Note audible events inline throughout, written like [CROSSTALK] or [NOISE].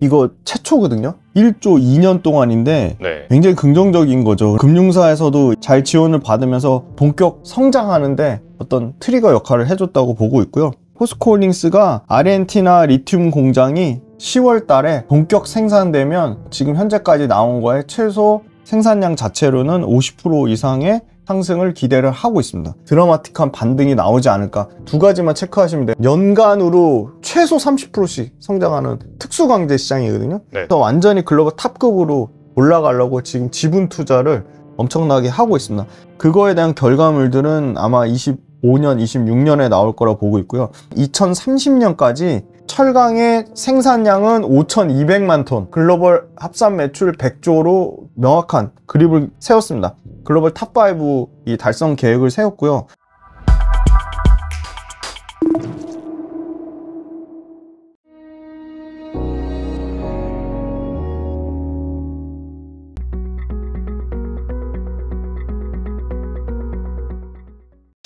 이거 최초거든요. 1조 2년 동안인데 네. 굉장히 긍정적인 거죠. 금융사에서도 잘 지원을 받으면서 본격 성장하는데 어떤 트리거 역할을 해줬다고 보고 있고요. 포스코홀딩스가 아르헨티나 리튬 공장이 10월 달에 본격 생산되면 지금 현재까지 나온 거에 최소 생산량 자체로는 50% 이상의 상승을 기대를 하고 있습니다. 드라마틱한 반등이 나오지 않을까 두 가지만 체크하시면 돼요. 연간으로 최소 30%씩 성장하는 특수강제 시장이거든요. 네. 그 완전히 글로벌 탑급으로 올라가려고 지금 지분 투자를 엄청나게 하고 있습니다. 그거에 대한 결과물들은 아마 25년, 26년에 나올 거라 고 보고 있고요. 2030년까지 철강의 생산량은 5,200만 톤, 글로벌 합산 매출 100조로 명확한 그립을 세웠습니다. 글로벌 탑5 달성 계획을 세웠고요.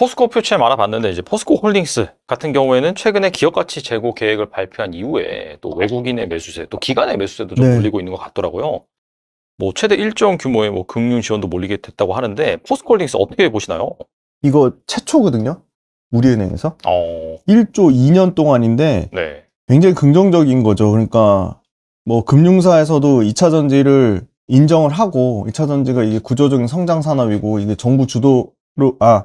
포스코 표체를 알아봤는데 이제 포스코 홀딩스 같은 경우에는 최근에 기업가치 재고 계획을 발표한 이후에 또 외국인의 매수세, 또 기관의 매수세도 좀 네. 몰리고 있는 것 같더라고요. 뭐 최대 일정 규모의 뭐 금융 지원도 몰리게 됐다고 하는데 포스코 홀딩스 어떻게 보시나요? 이거 최초거든요. 우리은행에서 어... 1조 2년 동안인데 네. 굉장히 긍정적인 거죠. 그러니까 뭐 금융사에서도 2차 전지를 인정을 하고 2차 전지가 이게 구조적인 성장 산업이고 이게 정부 주도로 아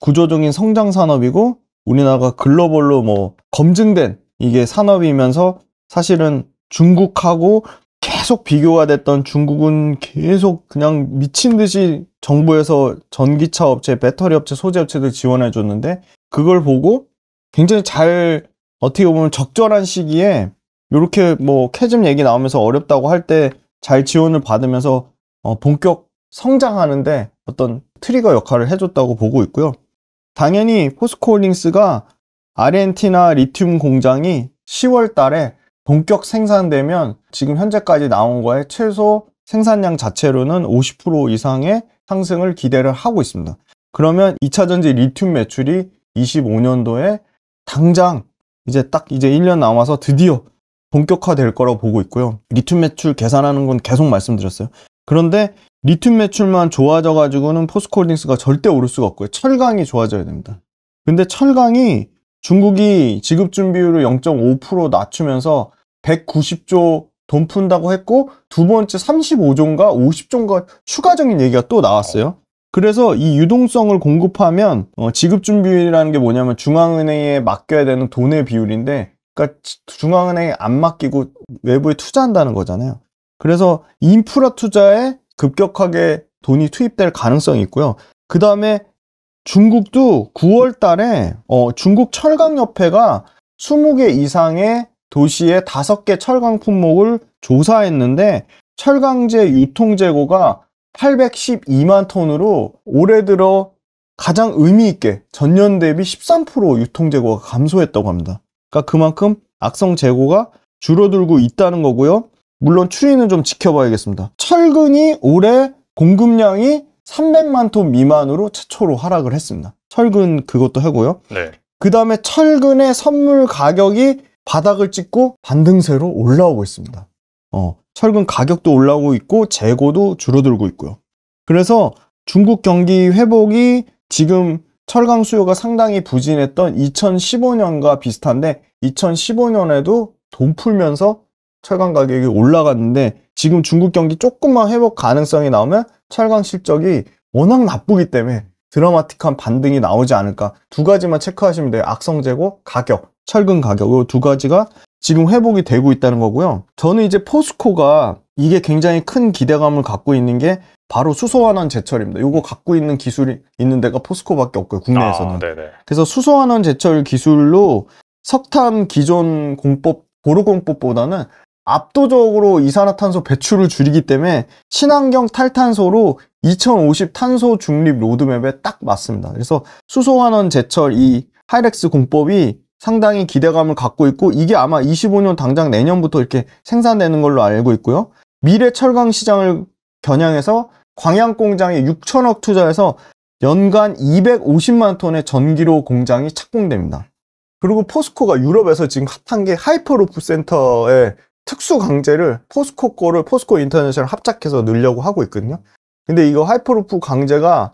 구조적인 성장 산업이고 우리나라가 글로벌로 뭐 검증된 이게 산업이면서 사실은 중국하고 계속 비교가 됐던 중국은 계속 그냥 미친 듯이 정부에서 전기차 업체, 배터리 업체, 소재 업체들 지원해 줬는데 그걸 보고 굉장히 잘 어떻게 보면 적절한 시기에 이렇게 뭐 캐즘 얘기 나오면서 어렵다고 할 때 잘 지원을 받으면서 어 본격 성장하는데 어떤 트리거 역할을 해줬다고 보고 있고요. 당연히 포스코홀딩스가 아르헨티나 리튬 공장이 10월 달에 본격 생산되면 지금 현재까지 나온 거에 최소 생산량 자체로는 50% 이상의 상승을 기대를 하고 있습니다. 그러면 2차전지 리튬 매출이 25년도에 당장 이제 딱 이제 1년 남아서 드디어 본격화될 거라고 보고 있고요. 리튬 매출 계산하는 건 계속 말씀드렸어요. 그런데 리튬 매출만 좋아져 가지고는 포스코홀딩스가 절대 오를 수가 없고요. 철강이 좋아져야 됩니다. 근데 철강이 중국이 지급 준비율을 0.5% 낮추면서 190조 돈 푼다고 했고 두 번째 35조인가 50조인가 추가적인 얘기가 또 나왔어요. 그래서 이 유동성을 공급하면 어, 지급 준비율이라는 게 뭐냐면 중앙은행에 맡겨야 되는 돈의 비율인데 그러니까 중앙은행에 안 맡기고 외부에 투자한다는 거잖아요. 그래서 인프라 투자에 급격하게 돈이 투입될 가능성이 있고요. 그 다음에 중국도 9월 달에 어, 중국 철강협회가 20개 이상의 도시에 5개 철강 품목을 조사했는데 철강제 유통 재고가 812만 톤으로 올해 들어 가장 의미 있게 전년 대비 13% 유통 재고가 감소했다고 합니다. 그러니까 그만큼 악성 재고가 줄어들고 있다는 거고요. 물론 추위는좀 지켜봐야겠습니다. 철근이 올해 공급량이 300만 톤 미만으로 최초로 하락을 했습니다. 철근 그것도 하고요. 네. 그 다음에 철근의 선물 가격이 바닥을 찍고 반등세로 올라오고 있습니다. 어, 철근 가격도 올라오고 있고 재고도 줄어들고 있고요. 그래서 중국 경기 회복이 지금 철강 수요가 상당히 부진했던 2015년과 비슷한데 2015년에도 돈 풀면서 철강 가격이 올라갔는데 지금 중국 경기 조금만 회복 가능성이 나오면 철강 실적이 워낙 나쁘기 때문에 드라마틱한 반등이 나오지 않을까 두 가지만 체크하시면 돼요 악성재고 가격 철근 가격 이 두 가지가 지금 회복이 되고 있다는 거고요 저는 이제 포스코가 이게 굉장히 큰 기대감을 갖고 있는 게 바로 수소환원 제철입니다 이거 갖고 있는 기술이 있는 데가 포스코밖에 없고요 국내에서는 아, 그래서 수소환원 제철 기술로 석탄 기존 공법 보루공법보다는 압도적으로 이산화탄소 배출을 줄이기 때문에 친환경 탈탄소로 2050 탄소 중립 로드맵에 딱 맞습니다. 그래서 수소환원 제철 이 하이렉스 공법이 상당히 기대감을 갖고 있고 이게 아마 25년 당장 내년부터 이렇게 생산되는 걸로 알고 있고요. 미래 철강 시장을 겨냥해서 광양 공장에 6천억 투자해서 연간 250만 톤의 전기로 공장이 착공됩니다. 그리고 포스코가 유럽에서 지금 핫한 게 하이퍼루프 센터에 특수 강제를 포스코 거를 포스코 인터내셔널 합작해서 넣으려고 하고 있거든요. 근데 이거 하이퍼루프 강제가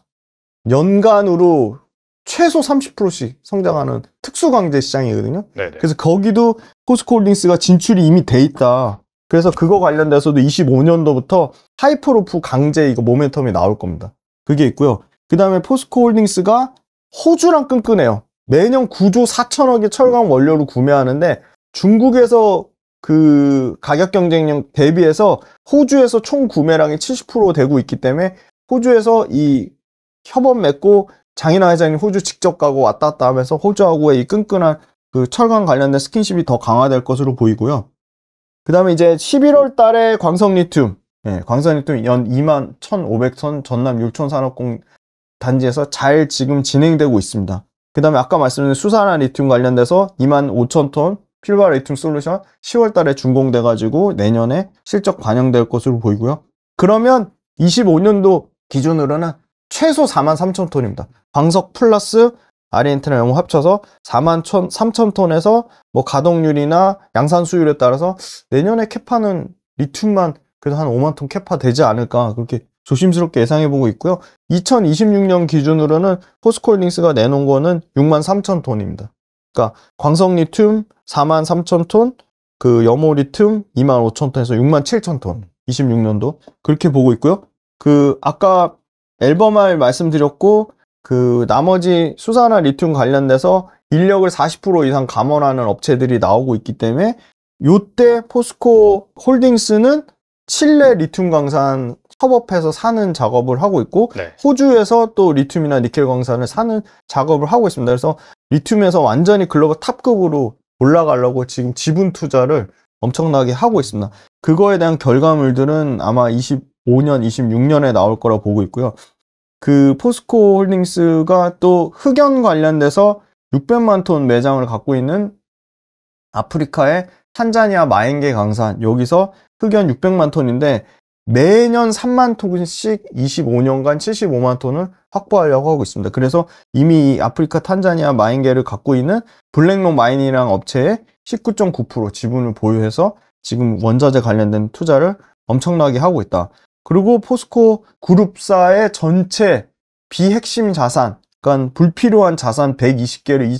연간으로 최소 30%씩 성장하는 특수 강제 시장이거든요. 네네. 네. 그래서 거기도 포스코홀딩스가 진출이 이미 돼 있다. 그래서 그거 관련돼서도 25년도부터 하이퍼루프 강제 이거 모멘텀이 나올 겁니다. 그게 있고요. 그 다음에 포스코홀딩스가 호주랑 끈끈해요. 매년 9조 4천억의 철강 원료를 구매하는데 중국에서 그 가격 경쟁력 대비해서 호주에서 총 구매량이 70% 되고 있기 때문에 호주에서 이 협업 맺고 장인화 회장님 호주 직접 가고 왔다 갔다 하면서 호주하고의 이 끈끈한 그 철강 관련된 스킨십이 더 강화될 것으로 보이고요. 그 다음에 이제 11월 달에 광성리튬, 예, 광성리튬 연 2만 1,500톤 전남 율촌산업공 단지에서 잘 지금 진행되고 있습니다. 그 다음에 아까 말씀드린 수산화 리튬 관련돼서 2만 5천 톤 실버 이튬 솔루션 10월 달에 준공돼 가지고 내년에 실적 반영될 것으로 보이고요. 그러면 25년도 기준으로는 최소 4만 3천 톤입니다. 광석 플러스 아르헨티나 영어 합쳐서 4만 1천, 3천 톤에서 뭐 가동률이나 양산 수율에 따라서 내년에 캐파는 리튬만 그래도 한 5만 톤 캐파 되지 않을까 그렇게 조심스럽게 예상해보고 있고요. 2026년 기준으로는 포스코홀딩스가 내놓은 거는 6만 3천 톤입니다. 그러니까 광석 리튬 4만 3천 톤, 그 염호 리튬 2만 5천 톤에서 6만 7천 톤, 26년도 그렇게 보고 있고요. 그 아까 앨범알 말씀드렸고 그 나머지 수산화 리튬 관련돼서 인력을 40% 이상 감원하는 업체들이 나오고 있기 때문에 요때 포스코 홀딩스는 칠레 리튬 광산 협업해서 사는 작업을 하고 있고 네. 호주에서 또 리튬이나 니켈 광산을 사는 작업을 하고 있습니다. 그래서 리튬에서 완전히 글로벌 탑급으로 올라가려고 지금 지분 투자를 엄청나게 하고 있습니다. 그거에 대한 결과물들은 아마 25년, 26년에 나올 거라 고 보고 있고요. 그 포스코 홀딩스가 또 흑연 관련돼서 600만 톤 매장을 갖고 있는 아프리카의 탄자니아 마인게 강산 여기서 흑연 600만 톤인데 매년 3만 톤씩 25년간 75만 톤을 확보하려고 하고 있습니다. 그래서 이미 아프리카 탄자니아 마인계를 갖고 있는 블랙록 마인이랑 업체의 19.9% 지분을 보유해서 지금 원자재 관련된 투자를 엄청나게 하고 있다. 그리고 포스코 그룹사의 전체 비핵심 자산, 그러니까 불필요한 자산 120개를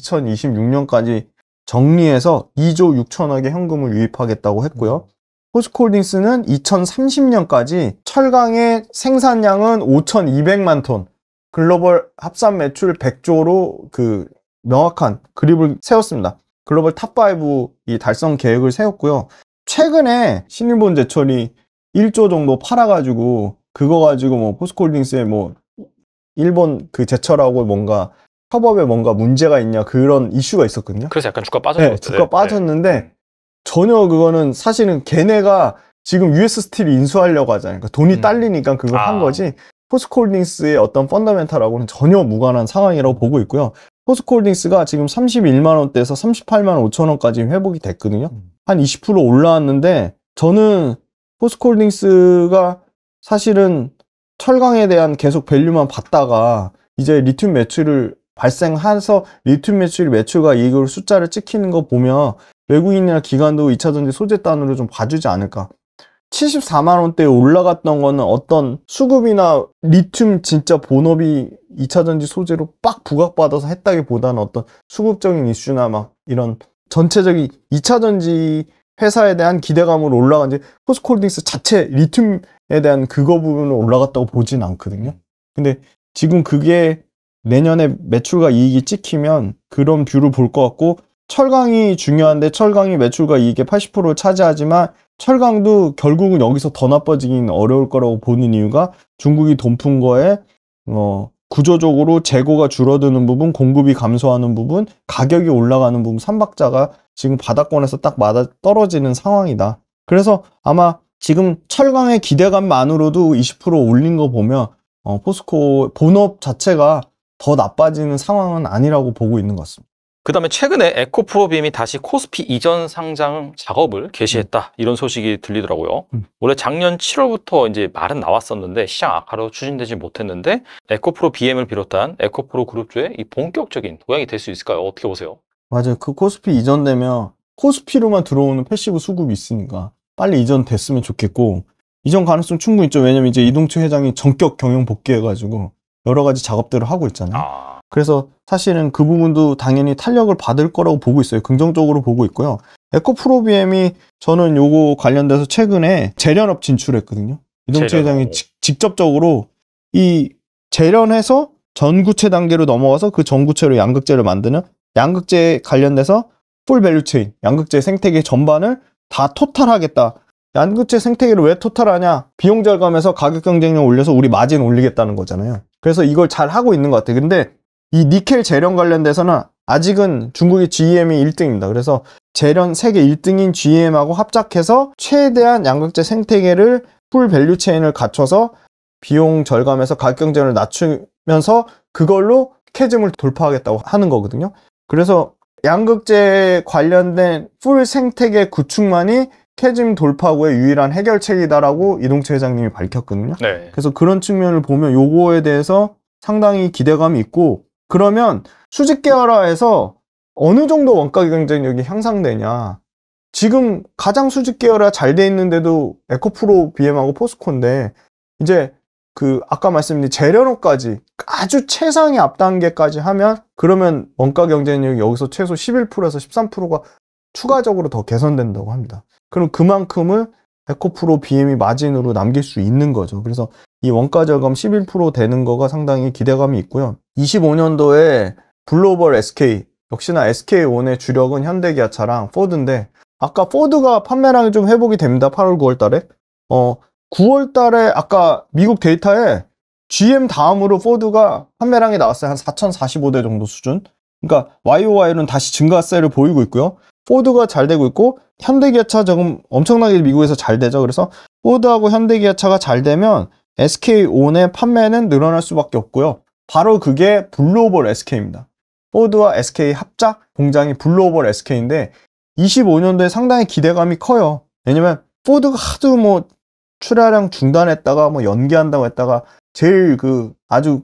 2026년까지 정리해서 2조 6천억의 현금을 유입하겠다고 했고요. 포스코홀딩스는 2030년까지 철강의 생산량은 5,200만 톤, 글로벌 합산 매출 100조로 그 명확한 그립을 세웠습니다. 글로벌 탑5 이 달성 계획을 세웠고요. 최근에 신일본 제철이 1조 정도 팔아가지고 그거 가지고 뭐 포스코홀딩스에 뭐 일본 그 제철하고 뭔가 협업에 뭔가 문제가 있냐 그런 이슈가 있었거든요. 그래서 약간 주가 빠졌죠. 네, 주가 네. 빠졌는데 네. 전혀 그거는 사실은 걔네가 지금 US 스틸 인수하려고 하잖아요. 그러니까 돈이 음. 딸리니까 그걸 아. 한 거지. 포스코홀딩스의 어떤 펀더멘탈하고는 전혀 무관한 상황이라고 보고 있고요. 포스코홀딩스가 지금 31만 원대에서 38만 5천 원까지 회복이 됐거든요. 음. 한20% 올라왔는데 저는 포스코홀딩스가 사실은 철강에 대한 계속 밸류만 받다가 이제 리튬 매출을 발생해서 리튬 매출 매출과 이익을 숫자를 찍히는 거 보면 외국인이나 기관도 2차전지 소재 단으로 좀 봐주지 않을까 74만 원대에 올라갔던 거는 어떤 수급이나 리튬 진짜 본업이 2차전지 소재로 빡 부각받아서 했다기보다는 어떤 수급적인 이슈나 막 이런 전체적인 2차전지 회사에 대한 기대감으로 올라간 지 포스코홀딩스 자체 리튬에 대한 그거 부분으로 올라갔다고 보진 않거든요. 근데 지금 그게 내년에 매출과 이익이 찍히면 그런 뷰를 볼 것 같고 철강이 중요한데 철강이 매출과 이익의 80%를 차지하지만 철강도 결국은 여기서 더 나빠지긴 어려울 거라고 보는 이유가 중국이 돈 푼 거에 어 구조적으로 재고가 줄어드는 부분, 공급이 감소하는 부분, 가격이 올라가는 부분 삼박자가 지금 바닥권에서 딱 맞아 떨어지는 상황이다. 그래서 아마 지금 철강의 기대감만으로도 20% 올린 거 보면 어, 포스코 본업 자체가 더 나빠지는 상황은 아니라고 보고 있는 것 같습니다. 그 다음에 최근에 에코프로빔이 다시 코스피 이전 상장 작업을 개시했다. 음. 이런 소식이 들리더라고요. 음. 원래 작년 7월부터 이제 말은 나왔었는데 시장 악화로 추진되지 못했는데 에코프로 BM을 비롯한 에코프로 그룹주의 이 본격적인 도약이 될 수 있을까요? 어떻게 보세요? 맞아요. 그 코스피 이전되면 코스피로만 들어오는 패시브 수급이 있으니까 빨리 이전됐으면 좋겠고 이전 가능성 충분히 있죠. 왜냐면 이제 이동철 회장이 전격 경영 복귀해가지고 여러 가지 작업들을 하고 있잖아요. 아... 그래서 사실은 그 부분도 당연히 탄력을 받을 거라고 보고 있어요. 긍정적으로 보고 있고요. 에코프로비엠이 저는 요거 관련돼서 최근에 재련업 진출했거든요. 이동채 회장이 지, 직접적으로 이 재련해서 전구체 단계로 넘어가서 그 전구체로 양극재를 만드는 양극재 관련돼서 풀 밸류체인, 양극재 생태계 전반을 다 토탈하겠다. 양극재 생태계를 왜 토탈하냐? 비용 절감해서 가격 경쟁력 올려서 우리 마진 올리겠다는 거잖아요. 그래서 이걸 잘 하고 있는 것 같아요. 근데 이 니켈 재련 관련돼서는 아직은 중국의 GM이 1등입니다. 그래서 재련 세계 1등인 GM하고 합작해서 최대한 양극재 생태계를 풀 밸류 체인을 갖춰서 비용 절감해서 가격 경쟁을 낮추면서 그걸로 캐즘을 돌파하겠다고 하는 거거든요. 그래서 양극재 관련된 풀 생태계 구축만이 캐즘 돌파구의 유일한 해결책이다라고 이동채 회장님이 밝혔거든요. 네. 그래서 그런 측면을 보면 요거에 대해서 상당히 기대감이 있고 그러면 수직 계열화에서 어느 정도 원가 경쟁력이 향상되냐 지금 가장 수직 계열화 잘 돼 있는데도 에코프로 BM하고 포스코인데 이제 그 아까 말씀드린 재련호까지 아주 최상의 앞단계까지 하면 그러면 원가 경쟁력이 여기서 최소 11%에서 13%가 추가적으로 더 개선된다고 합니다. 그럼 그만큼을 에코프로 BM이 마진으로 남길 수 있는 거죠. 그래서 이 원가 절감 11% 되는 거가 상당히 기대감이 있고요. 25년도에 글로벌 SK 역시나 s k 1의 주력은 현대기아차랑 포드인데 아까 포드가 판매량이 좀 회복이 됩니다. 8월 9월 달에 어 9월 달에 아까 미국 데이터에 GM 다음으로 포드가 판매량이 나왔어요. 한 4,045대 정도 수준. 그러니까 YOY는 다시 증가세를 보이고 있고요. 포드가 잘 되고 있고 현대기아차 지금 엄청나게 미국에서 잘 되죠. 그래서 포드하고 현대기아차가 잘 되면 s k 1의 판매는 늘어날 수밖에 없고요. 바로 그게 블루오벌 SK입니다. 포드와 SK 합작 공장이 블루오벌 SK인데 25년도에 상당히 기대감이 커요. 왜냐면 포드가 하도 뭐 출하량 중단했다가 뭐 연기한다고 했다가 제일 그 아주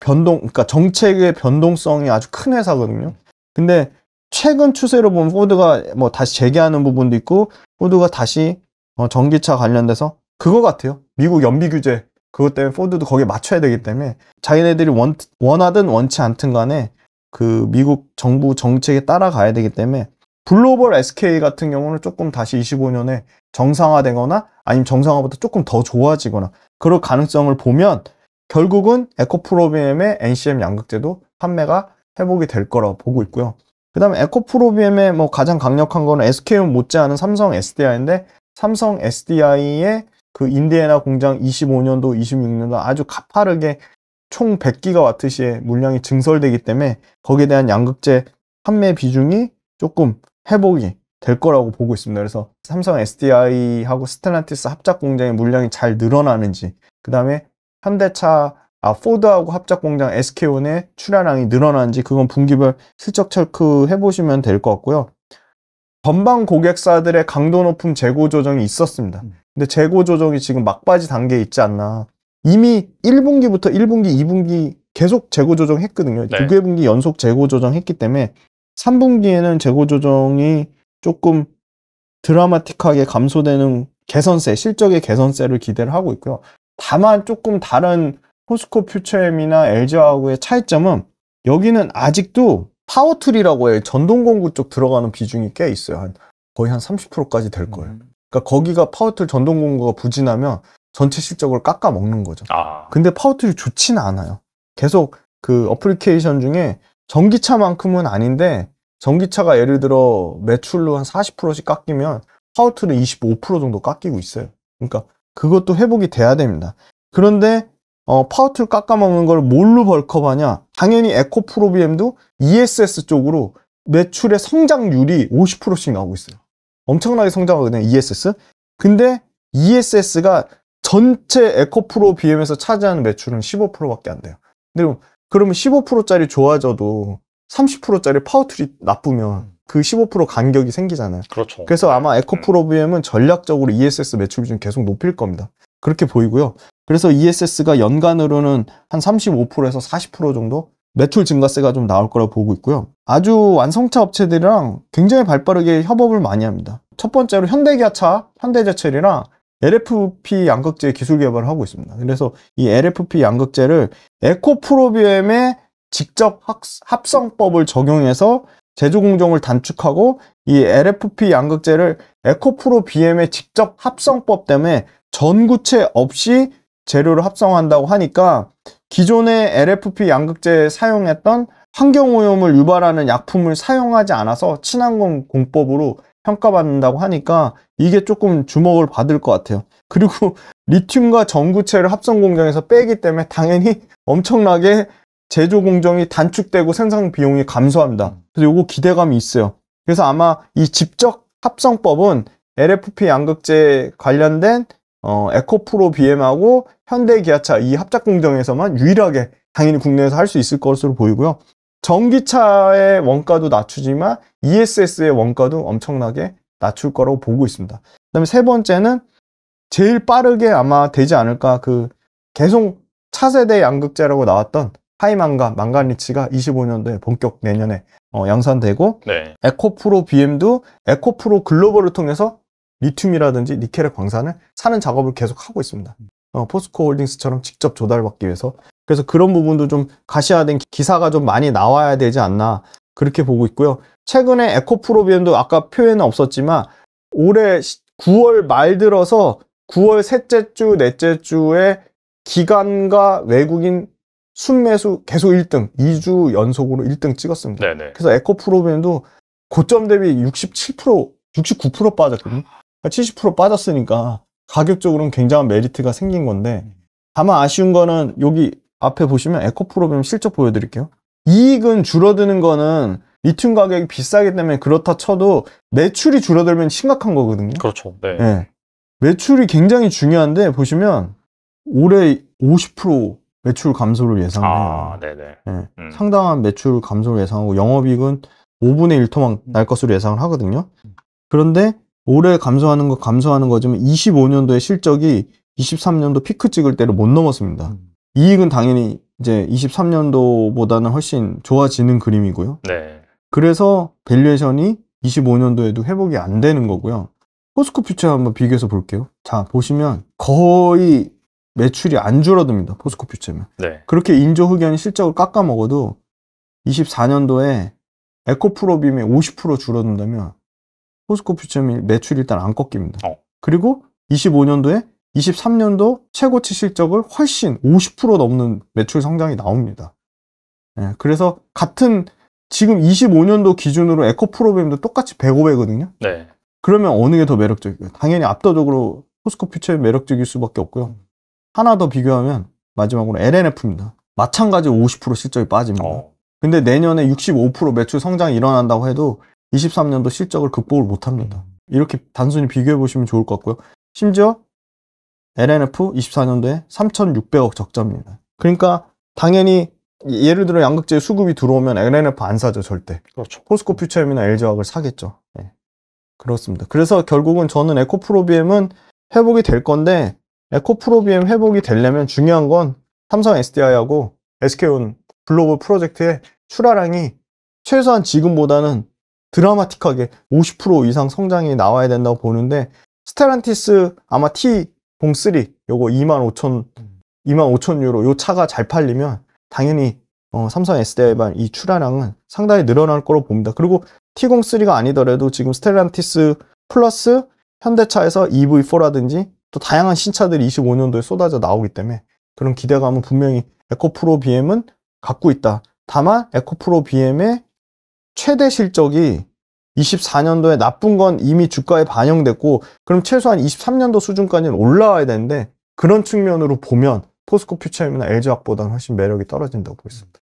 변동, 그러니까 정책의 변동성이 아주 큰 회사거든요. 근데 최근 추세로 보면 포드가 뭐 다시 재개하는 부분도 있고 포드가 다시 어, 전기차 관련돼서 그거 같아요. 미국 연비 규제 그것 때문에 포드도 거기에 맞춰야 되기 때문에 자기네들이 원, 원하든 원치 않든 간에 그 미국 정부 정책에 따라가야 되기 때문에 글로벌 SK 같은 경우는 조금 다시 25년에 정상화되거나 아니면 정상화보다 조금 더 좋아지거나 그럴 가능성을 보면 결국은 에코프로비엠의 NCM 양극재도 판매가 회복이 될 거라고 보고 있고요. 그 다음에 에코프로비엠의 뭐 가장 강력한 거는 s k 못지않은 삼성 SDI인데 삼성 SDI의 그 인디애나 공장 25년도, 26년도 아주 가파르게 총 100기가와트시의 물량이 증설되기 때문에 거기에 대한 양극재 판매 비중이 조금 회복이 될 거라고 보고 있습니다. 그래서 삼성 SDI하고 스텔란티스 합작 공장의 물량이 잘 늘어나는지 그 다음에 현대차 아, 포드하고 합작 공장 SK온의 출하량이 늘어나는지 그건 분기별 실적 철크해 보시면 될 것 같고요. 전방 고객사들의 강도 높은 재고 조정이 있었습니다. 음. 근데 재고 조정이 지금 막바지 단계에 있지 않나. 이미 1분기부터 1분기, 2분기 계속 재고 조정했거든요. 네. 두개 분기 연속 재고 조정했기 때문에 3분기에는 재고 조정이 조금 드라마틱하게 감소되는 개선세, 실적의 개선세를 기대를 하고 있고요. 다만 조금 다른 포스코 퓨처엠이나 LG화학의 차이점은 여기는 아직도 파워툴이라고 해요. 전동공구 쪽 들어가는 비중이 꽤 있어요. 한 거의 한 30%까지 될 거예요. 음. 그러니까 거기가 파워툴 전동 공구가 부진하면 전체 실적을 깎아 먹는 거죠. 아. 근데 파워툴이 좋지는 않아요. 계속 그 어플리케이션 중에 전기차만큼은 아닌데 전기차가 예를 들어 매출로 한 40%씩 깎이면 파워툴은 25% 정도 깎이고 있어요. 그러니까 그것도 회복이 돼야 됩니다. 그런데 어, 파워툴 깎아먹는 걸 뭘로 벌컵하냐? 당연히 에코프로비엠도 ESS 쪽으로 매출의 성장률이 50%씩 나오고 있어요. 엄청나게 성장하고 있는 ESS. 근데 ESS가 전체 에코프로 비엠에서 차지하는 매출은 15%밖에 안 돼요. 근데 그러면 15%짜리 좋아져도 30%짜리 파워트리 나쁘면 음. 그15% 간격이 생기잖아요. 그렇죠. 그래서 아마 에코프로 음. 비엠은 전략적으로 ESS 매출 비중 계속 높일 겁니다. 그렇게 보이고요. 그래서 ESS가 연간으로는 한 35%에서 40% 정도 매출 증가세가 좀 나올 거라고 보고 있고요. 아주 완성차 업체들이랑 굉장히 발빠르게 협업을 많이 합니다. 첫 번째로 현대기아차, 현대제철이랑 LFP 양극재 기술 개발을 하고 있습니다. 그래서 이 LFP 양극재를 에코프로비엠의 직접 합성법을 적용해서 제조 공정을 단축하고 이 LFP 양극재를 에코프로비엠의 직접 합성법 때문에 전구체 없이 재료를 합성한다고 하니까 기존의 LFP 양극재에 사용했던 환경오염을 유발하는 약품을 사용하지 않아서 친환경 공법으로 평가받는다고 하니까 이게 조금 주목을 받을 것 같아요 그리고 [LAUGHS] 리튬과 전구체를 합성 공정에서 빼기 때문에 당연히 엄청나게 제조 공정이 단축되고 생산 비용이 감소합니다 그래서 요거 기대감이 있어요 그래서 아마 이 직접 합성법은 LFP 양극재 관련된 어, 에코프로 BM하고 현대 기아차 이 합작 공정에서만 유일하게 당연히 국내에서 할 수 있을 것으로 보이고요. 전기차의 원가도 낮추지만 ESS의 원가도 엄청나게 낮출 거라고 보고 있습니다. 그다음에 세 번째는 제일 빠르게 아마 되지 않을까 그 계속 차세대 양극재라고 나왔던 하이망간, 망간리치가 25년도에 본격 내년에 어, 양산되고 네. 에코프로 BM도 에코프로 글로벌을 통해서 리튬이라든지 니켈의 광산을 사는 작업을 계속 하고 있습니다. 어, 포스코 홀딩스처럼 직접 조달받기 위해서 그래서 그런 부분도 좀 가시화된 기사가 좀 많이 나와야 되지 않나 그렇게 보고 있고요 최근에 에코프로비엔도 아까 표현은 없었지만 올해 9월 말 들어서 9월 셋째 주, 넷째 주에 기관과 외국인 순매수 계속 1등, 2주 연속으로 1등 찍었습니다. 네네. 그래서 에코프로비엔도 고점 대비 67%, 69% 빠졌거든요. 70% 빠졌으니까 가격적으로는 굉장한 메리트가 생긴 건데 음. 다만 아쉬운 거는 여기 앞에 보시면 에코프로빔 실적 보여드릴게요. 이익은 줄어드는 거는 리튬 가격이 비싸기 때문에 그렇다 쳐도 매출이 줄어들면 심각한 거거든요. 그렇죠. 네. 네. 매출이 굉장히 중요한데 보시면 올해 50% 매출 감소를 예상해요. 아, 네네. 네. 음. 상당한 매출 감소를 예상하고 영업이익은 5분의 1토만날 음. 것으로 예상을 하거든요. 음. 그런데 올해 감소하는 거 감소하는 거지만 25년도에 실적이 23년도 피크 찍을 때를 못 넘었습니다. 음. 이익은 당연히 이제 23년도보다는 훨씬 좋아지는 그림이고요. 네. 그래서 밸류에이션이 25년도에도 회복이 안 되는 거고요. 포스코 퓨처 한번 비교해서 볼게요. 자, 보시면 거의 매출이 안 줄어듭니다. 포스코 퓨처면. 네. 그렇게 인조 흑연이 실적을 깎아 먹어도 24년도에 에코프로빔이 50% 줄어든다면 포스코 퓨처미 매출이 일단 안 꺾입니다. 어. 그리고 25년도에 23년도 최고치 실적을 훨씬 50% 넘는 매출 성장이 나옵니다. 예, 그래서 같은 지금 25년도 기준으로 에코 프로그램도 똑같이 105배거든요. 네. 그러면 어느 게 더 매력적이에요? 당연히 압도적으로 포스코 퓨처의 매력적일 수밖에 없고요. 하나 더 비교하면 마지막으로 LNF입니다. 마찬가지 50% 실적이 빠집니다. 어. 근데 내년에 65% 매출 성장이 일어난다고 해도 23년도 실적을 극복을 못합니다. 이렇게 단순히 비교해 보시면 좋을 것 같고요. 심지어 LNF 24년도에 3,600억 적자입니다. 그러니까 당연히 예를 들어 양극재 수급이 들어오면 LNF 안 사죠 절대. 그렇죠. 포스코 퓨처엠이나 LG화학을 사겠죠. 네. 그렇습니다. 그래서 결국은 저는 에코프로비엠은 회복이 될 건데 에코프로비엠 회복이 되려면 중요한 건 삼성 SDI하고 SK온 글로벌 프로젝트의 출하량이 최소한 지금보다는 드라마틱하게 50% 이상 성장이 나와야 된다고 보는데 스테란티스 아마 T03 요거 25,000 25,000 유로 요 차가 잘 팔리면 당연히 어, 삼성 SDI반 이 출하량은 상당히 늘어날 거로 봅니다. 그리고 T03가 아니더라도 지금 스텔란티스 플러스 현대차에서 EV4라든지 또 다양한 신차들이 25년도에 쏟아져 나오기 때문에 그런 기대감은 분명히 에코프로 BM은 갖고 있다. 다만 에코프로 BM의 최대 실적이 24년도에 나쁜 건 이미 주가에 반영됐고 그럼 최소한 23년도 수준까지는 올라와야 되는데 그런 측면으로 보면 포스코 퓨처엠이나 LG화학보다는 훨씬 매력이 떨어진다고 보겠습니다.